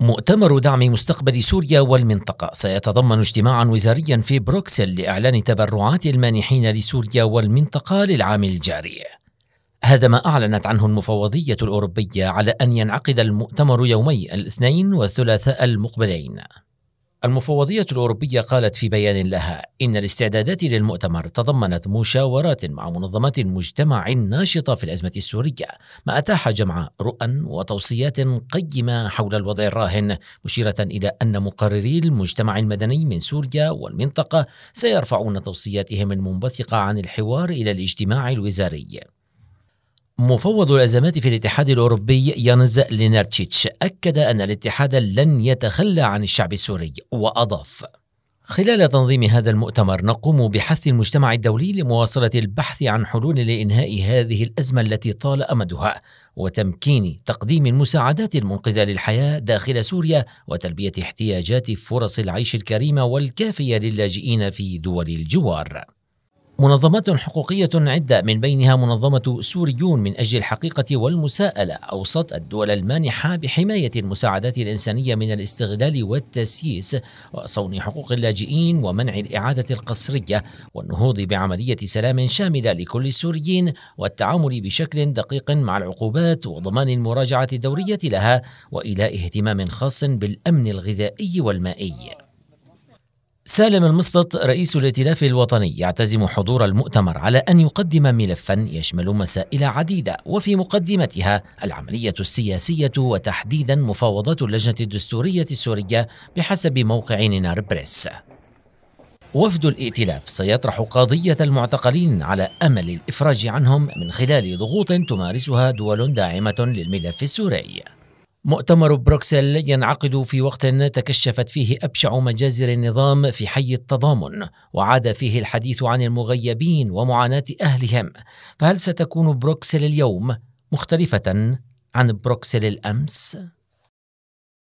مؤتمر دعم مستقبل سوريا والمنطقة سيتضمن اجتماعا وزاريا في بروكسل لإعلان تبرعات المانحين لسوريا والمنطقة للعام الجاري. هذا ما أعلنت عنه المفوضية الأوروبية على أن ينعقد المؤتمر يومي الاثنين والثلاثاء المقبلين. المفوضية الأوروبية قالت في بيان لها إن الاستعدادات للمؤتمر تضمنت مشاورات مع منظمات المجتمع الناشطة في الأزمة السورية ما أتاح جمع رؤى وتوصيات قيمة حول الوضع الراهن مشيرة إلى أن مقرري المجتمع المدني من سوريا والمنطقة سيرفعون توصياتهم المنبثقة عن الحوار إلى الاجتماع الوزاري مفوض الأزمات في الاتحاد الأوروبي يانز لينارتشيتش أكد أن الاتحاد لن يتخلى عن الشعب السوري وأضاف خلال تنظيم هذا المؤتمر نقوم بحث المجتمع الدولي لمواصلة البحث عن حلول لإنهاء هذه الأزمة التي طال أمدها وتمكين تقديم المساعدات المنقذة للحياة داخل سوريا وتلبية احتياجات فرص العيش الكريمة والكافية للاجئين في دول الجوار منظمات حقوقية عدة من بينها منظمة سوريون من أجل الحقيقة والمساءلة أوصت الدول المانحة بحماية المساعدات الإنسانية من الاستغلال والتسييس وصون حقوق اللاجئين ومنع الإعادة القسرية والنهوض بعملية سلام شاملة لكل السوريين والتعامل بشكل دقيق مع العقوبات وضمان المراجعة الدورية لها وإلى اهتمام خاص بالأمن الغذائي والمائي. سالم المسطط رئيس الائتلاف الوطني يعتزم حضور المؤتمر على ان يقدم ملفا يشمل مسائل عديده وفي مقدمتها العمليه السياسيه وتحديدا مفاوضات اللجنه الدستوريه السوريه بحسب موقع نينار بريس. وفد الائتلاف سيطرح قضيه المعتقلين على امل الافراج عنهم من خلال ضغوط تمارسها دول داعمه للملف السوري. مؤتمر بروكسل ينعقد في وقت تكشفت فيه ابشع مجازر النظام في حي التضامن وعاد فيه الحديث عن المغيبين ومعاناه اهلهم فهل ستكون بروكسل اليوم مختلفه عن بروكسل الامس